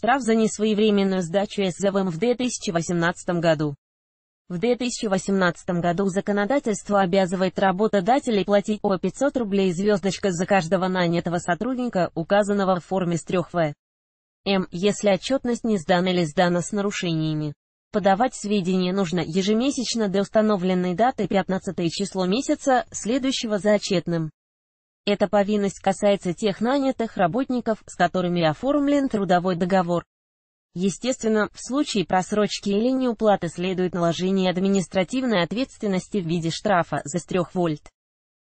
штраф за несвоевременную сдачу СЗВМ в 2018 году. В 2018 году законодательство обязывает работодателей платить по 500 рублей звездочка за каждого нанятого сотрудника, указанного в форме с 3В. М, если отчетность не сдана или сдана с нарушениями. Подавать сведения нужно ежемесячно до установленной даты 15 число месяца, следующего за отчетным. Эта повинность касается тех нанятых работников, с которыми оформлен трудовой договор. Естественно, в случае просрочки или неуплаты следует наложение административной ответственности в виде штрафа за 3 вольт.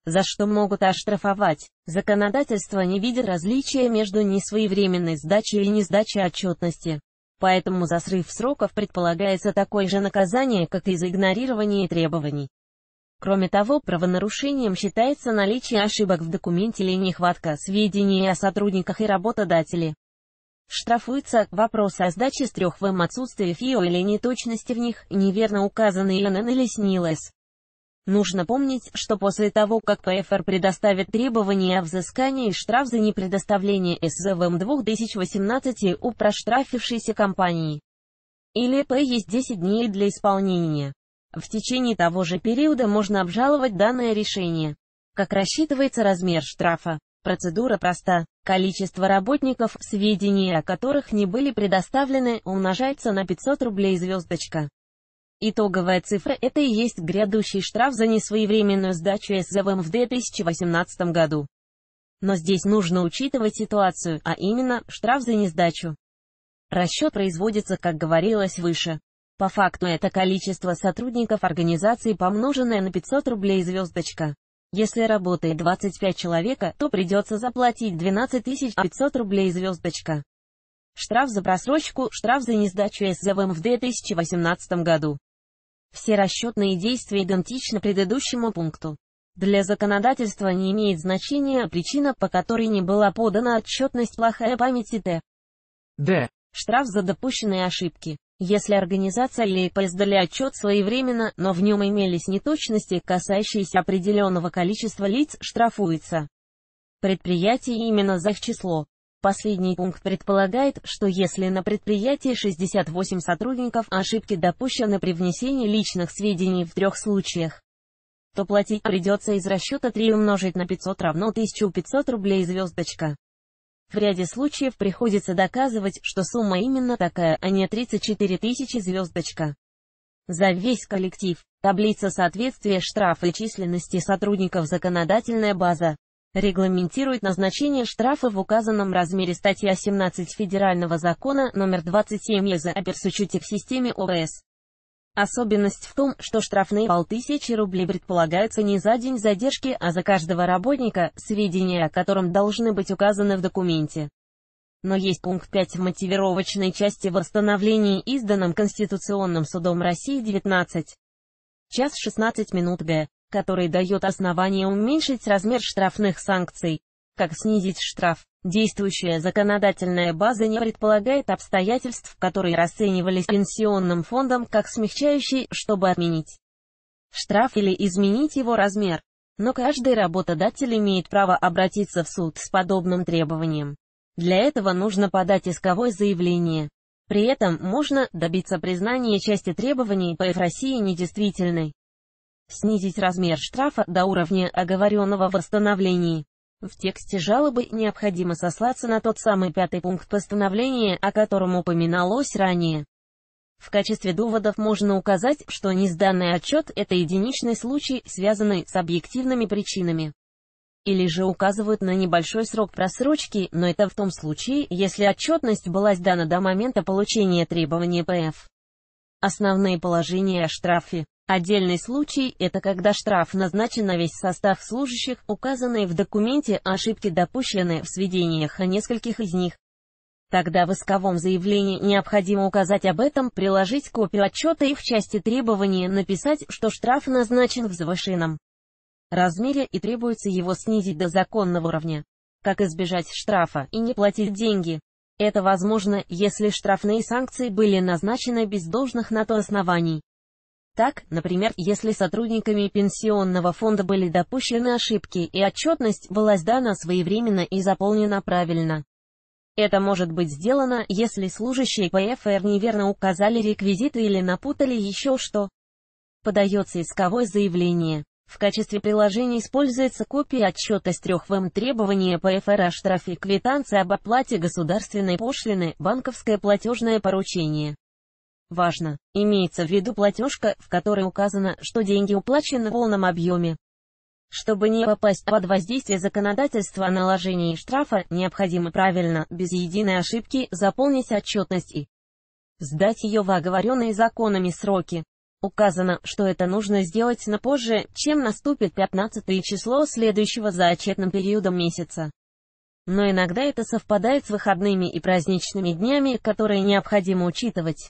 За что могут оштрафовать? Законодательство не видит различия между несвоевременной сдачей и несдачей отчетности. Поэтому за срыв сроков предполагается такое же наказание, как и за игнорирование требований. Кроме того, правонарушением считается наличие ошибок в документе или нехватка сведений о сотрудниках и работодателе. Штрафуется вопрос о сдаче с 3 ВМ отсутствия ФИО или неточности в них, неверно указанные ИНН или СНИЛС. Нужно помнить, что после того, как ПФР предоставит требования о взыскании штраф за непредоставление СЗВМ 2018 у проштрафившейся компании, или П есть 10 дней для исполнения. В течение того же периода можно обжаловать данное решение. Как рассчитывается размер штрафа? Процедура проста. Количество работников, сведения о которых не были предоставлены, умножается на 500 рублей звездочка. Итоговая цифра – это и есть грядущий штраф за несвоевременную сдачу СЗВМ в 2018 году. Но здесь нужно учитывать ситуацию, а именно, штраф за несдачу. Расчет производится, как говорилось выше, по факту это количество сотрудников организации помноженное на 500 рублей звездочка. Если работает 25 человека, то придется заплатить 12 500 рублей звездочка. Штраф за просрочку, штраф за несдачу СЗВМ в 2018 году. Все расчетные действия идентичны предыдущему пункту. Для законодательства не имеет значения причина, по которой не была подана отчетность плохая память и т. Д. Штраф за допущенные ошибки. Если организация ЛИП издали отчет своевременно, но в нем имелись неточности, касающиеся определенного количества лиц, штрафуется предприятие именно за их число. Последний пункт предполагает, что если на предприятии 68 сотрудников ошибки допущены при внесении личных сведений в трех случаях, то платить придется из расчета 3 умножить на 500 равно 1500 рублей звездочка. В ряде случаев приходится доказывать, что сумма именно такая, а не 34 тысячи звездочка. За весь коллектив. Таблица соответствия штрафа и численности сотрудников законодательная база регламентирует назначение штрафа в указанном размере статья 17 Федерального закона номер 27 ЕЗ об персучете в системе ОС. Особенность в том, что штрафные полтысячи рублей предполагаются не за день задержки, а за каждого работника, сведения о котором должны быть указаны в документе. Но есть пункт 5 в мотивировочной части восстановлении, изданном Конституционным судом России 19. Час 16 минут Б, который дает основание уменьшить размер штрафных санкций как снизить штраф. Действующая законодательная база не предполагает обстоятельств, которые расценивались пенсионным фондом как смягчающие, чтобы отменить штраф или изменить его размер. Но каждый работодатель имеет право обратиться в суд с подобным требованием. Для этого нужно подать исковое заявление. При этом можно добиться признания части требований по России недействительной. Снизить размер штрафа до уровня оговоренного в восстановлении. В тексте жалобы необходимо сослаться на тот самый пятый пункт постановления, о котором упоминалось ранее. В качестве доводов можно указать, что несданный отчет – это единичный случай, связанный с объективными причинами. Или же указывают на небольшой срок просрочки, но это в том случае, если отчетность была сдана до момента получения требования ПФ. Основные положения о штрафе Отдельный случай – это когда штраф назначен на весь состав служащих, указанные в документе ошибки допущены в сведениях о нескольких из них. Тогда в исковом заявлении необходимо указать об этом, приложить копию отчета и в части требования написать, что штраф назначен в завышенном размере и требуется его снизить до законного уровня. Как избежать штрафа и не платить деньги? Это возможно, если штрафные санкции были назначены без должных на то оснований. Так, например, если сотрудниками пенсионного фонда были допущены ошибки и отчетность была сдана своевременно и заполнена правильно. Это может быть сделано, если служащие ПФР неверно указали реквизиты или напутали еще что. Подается исковое заявление. В качестве приложения используется копия отчета с трех ВМ требования ПФР о штрафе квитанции об оплате государственной пошлины, банковское платежное поручение. Важно, имеется в виду платежка, в которой указано, что деньги уплачены в полном объеме. Чтобы не попасть под воздействие законодательства о наложении штрафа, необходимо правильно, без единой ошибки, заполнить отчетность и сдать ее в оговоренные законами сроки. Указано, что это нужно сделать на позже, чем наступит 15 число следующего за отчетным периодом месяца. Но иногда это совпадает с выходными и праздничными днями, которые необходимо учитывать.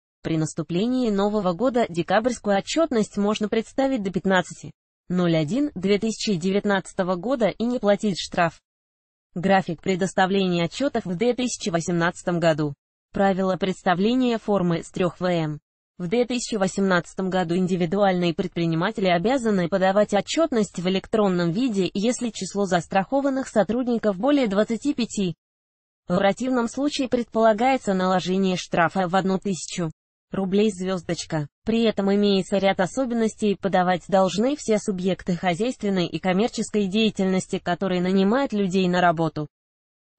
При наступлении Нового года декабрьскую отчетность можно представить до 15.01.2019 года и не платить штраф. График предоставления отчетов в 2018 году. Правила представления формы с 3 ВМ. В 2018 году индивидуальные предприниматели обязаны подавать отчетность в электронном виде, если число застрахованных сотрудников более 25. В противном случае предполагается наложение штрафа в 1000 рублей звездочка. При этом имеется ряд особенностей, подавать должны все субъекты хозяйственной и коммерческой деятельности, которые нанимают людей на работу.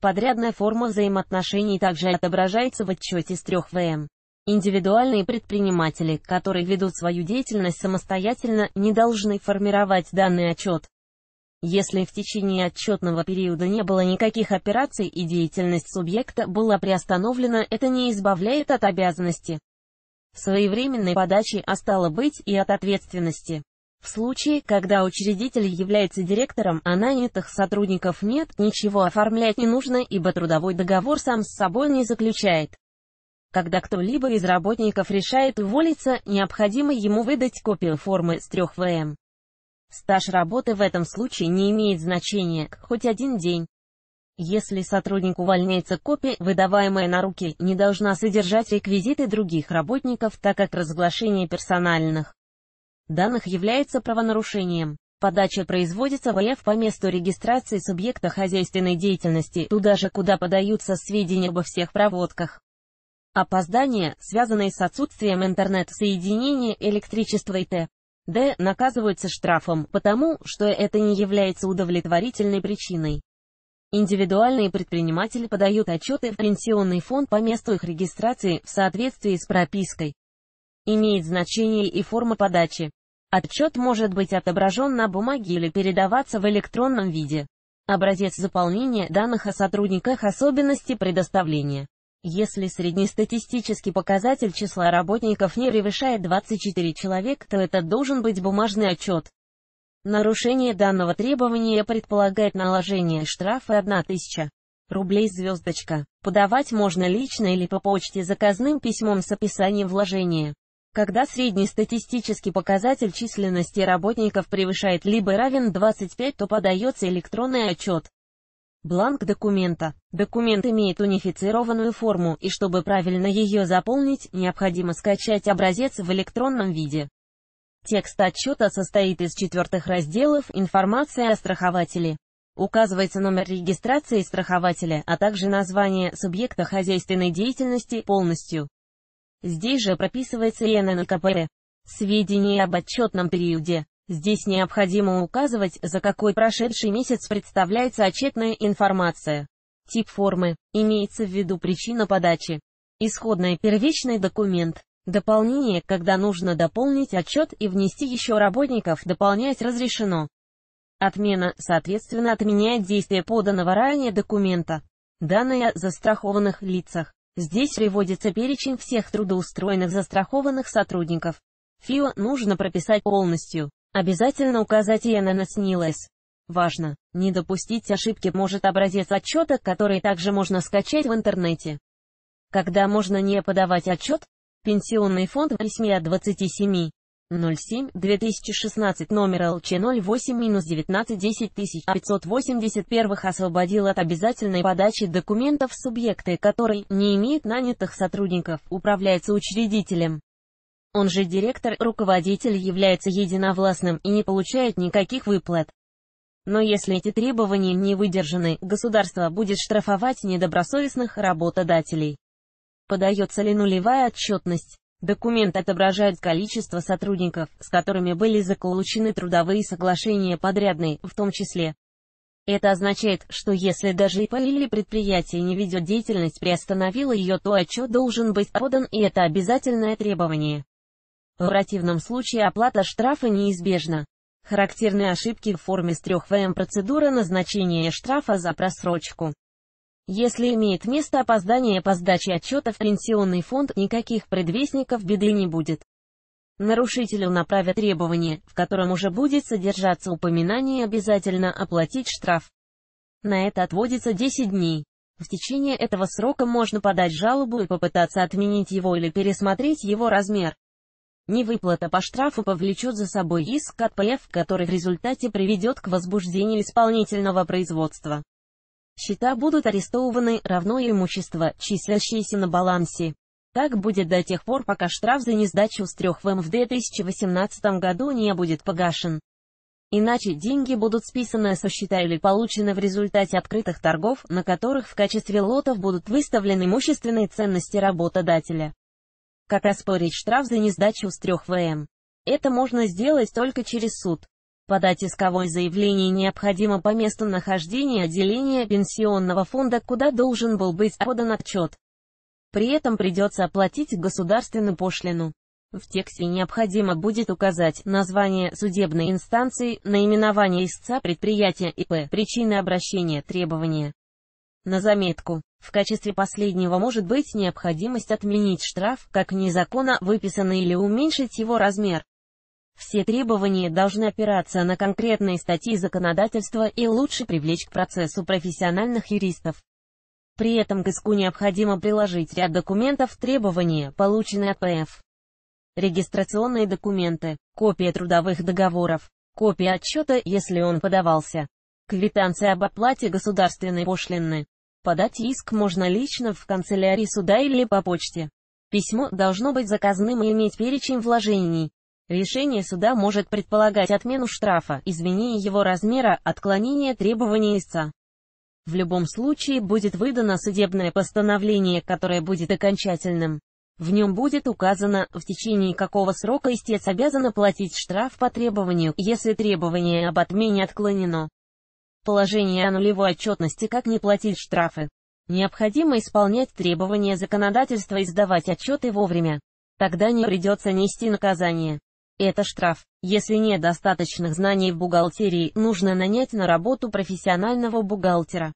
Подрядная форма взаимоотношений также отображается в отчете с 3 ВМ. Индивидуальные предприниматели, которые ведут свою деятельность самостоятельно, не должны формировать данный отчет. Если в течение отчетного периода не было никаких операций и деятельность субъекта была приостановлена, это не избавляет от обязанности своевременной подачи, а стало быть и от ответственности. В случае, когда учредитель является директором, а нанятых сотрудников нет, ничего оформлять не нужно, ибо трудовой договор сам с собой не заключает. Когда кто-либо из работников решает уволиться, необходимо ему выдать копию формы с 3 ВМ. Стаж работы в этом случае не имеет значения, хоть один день. Если сотрудник увольняется, копия, выдаваемая на руки, не должна содержать реквизиты других работников, так как разглашение персональных данных является правонарушением. Подача производится в РФ по месту регистрации субъекта хозяйственной деятельности, туда же, куда подаются сведения обо всех проводках. Опоздания, связанные с отсутствием интернет-соединения, электричества и т. д., наказываются штрафом, потому что это не является удовлетворительной причиной. Индивидуальные предприниматели подают отчеты в пенсионный фонд по месту их регистрации в соответствии с пропиской. Имеет значение и форма подачи. Отчет может быть отображен на бумаге или передаваться в электронном виде. Образец заполнения данных о сотрудниках особенности предоставления. Если среднестатистический показатель числа работников не превышает 24 человек, то это должен быть бумажный отчет. Нарушение данного требования предполагает наложение штрафа 1000 рублей звездочка. Подавать можно лично или по почте заказным письмом с описанием вложения. Когда среднестатистический показатель численности работников превышает либо равен 25, то подается электронный отчет. Бланк документа. Документ имеет унифицированную форму, и чтобы правильно ее заполнить, необходимо скачать образец в электронном виде. Текст отчета состоит из четвертых разделов «Информация о страхователе». Указывается номер регистрации страхователя, а также название субъекта хозяйственной деятельности полностью. Здесь же прописывается и ННКПР. Сведения об отчетном периоде. Здесь необходимо указывать, за какой прошедший месяц представляется отчетная информация. Тип формы. Имеется в виду причина подачи. Исходный первичный документ. Дополнение, когда нужно дополнить отчет и внести еще работников, дополнять разрешено. Отмена, соответственно, отменяет действие поданного ранее документа. Данные о застрахованных лицах. Здесь приводится перечень всех трудоустроенных застрахованных сотрудников. ФИО нужно прописать полностью. Обязательно указать ИНН СНИЛС. Важно, не допустить ошибки может образец отчета, который также можно скачать в интернете. Когда можно не подавать отчет, Пенсионный фонд 827. 07-2016 номер ЛЧ-08-19-10581 освободил от обязательной подачи документов субъекты, который не имеет нанятых сотрудников, управляется учредителем. Он же директор, руководитель является единовластным и не получает никаких выплат. Но если эти требования не выдержаны, государство будет штрафовать недобросовестных работодателей. Подается ли нулевая отчетность? Документ отображает количество сотрудников, с которыми были заключены трудовые соглашения подрядные, в том числе. Это означает, что если даже ИП или предприятие не ведет деятельность, приостановило ее, то отчет должен быть подан, и это обязательное требование. В противном случае оплата штрафа неизбежна. Характерные ошибки в форме с 3ВМ процедура назначения штрафа за просрочку. Если имеет место опоздание по сдаче отчетов пенсионный фонд, никаких предвестников беды не будет. Нарушителю направят требование, в котором уже будет содержаться упоминание обязательно оплатить штраф. На это отводится 10 дней. В течение этого срока можно подать жалобу и попытаться отменить его или пересмотреть его размер. Невыплата по штрафу повлечет за собой иск от ПФ, который в результате приведет к возбуждению исполнительного производства. Счета будут арестованы, равно и имущество, числящееся на балансе. Так будет до тех пор, пока штраф за несдачу с трех ВМ в МФД 2018 году не будет погашен. Иначе деньги будут списаны со счета или получены в результате открытых торгов, на которых в качестве лотов будут выставлены имущественные ценности работодателя. Как оспорить штраф за несдачу с трех ВМ? Это можно сделать только через суд. Подать исковое заявление необходимо по месту нахождения отделения пенсионного фонда, куда должен был быть подан отчет. При этом придется оплатить государственную пошлину. В тексте необходимо будет указать название судебной инстанции, наименование истца предприятия ИП, причины обращения, требования. На заметку. В качестве последнего может быть необходимость отменить штраф, как незаконно выписанный или уменьшить его размер. Все требования должны опираться на конкретные статьи законодательства и лучше привлечь к процессу профессиональных юристов. При этом к иску необходимо приложить ряд документов требования, полученные от ПФ. Регистрационные документы, копия трудовых договоров, копия отчета, если он подавался, квитанция об оплате государственной пошлины. Подать иск можно лично в канцелярии суда или по почте. Письмо должно быть заказным и иметь перечень вложений. Решение суда может предполагать отмену штрафа, изменение его размера, отклонение требований истца. В любом случае будет выдано судебное постановление, которое будет окончательным. В нем будет указано, в течение какого срока истец обязан оплатить штраф по требованию, если требование об отмене отклонено. Положение о нулевой отчетности как не платить штрафы. Необходимо исполнять требования законодательства и сдавать отчеты вовремя. Тогда не придется нести наказание. Это штраф. Если нет достаточных знаний в бухгалтерии, нужно нанять на работу профессионального бухгалтера.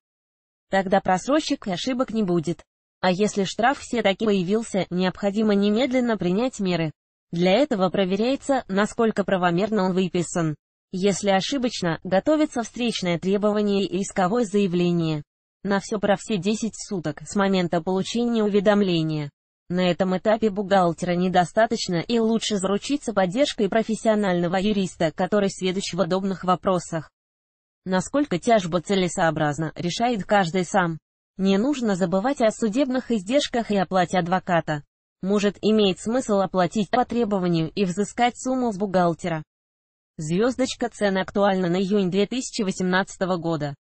Тогда просрочек и ошибок не будет. А если штраф все-таки появился, необходимо немедленно принять меры. Для этого проверяется, насколько правомерно он выписан. Если ошибочно, готовится встречное требование и исковое заявление. На все про все 10 суток с момента получения уведомления. На этом этапе бухгалтера недостаточно и лучше заручиться поддержкой профессионального юриста, который сведущ в удобных вопросах. Насколько тяжба целесообразна, решает каждый сам. Не нужно забывать о судебных издержках и оплате адвоката. Может, иметь смысл оплатить по требованию и взыскать сумму с бухгалтера. Звездочка цен актуальна на июнь 2018 года.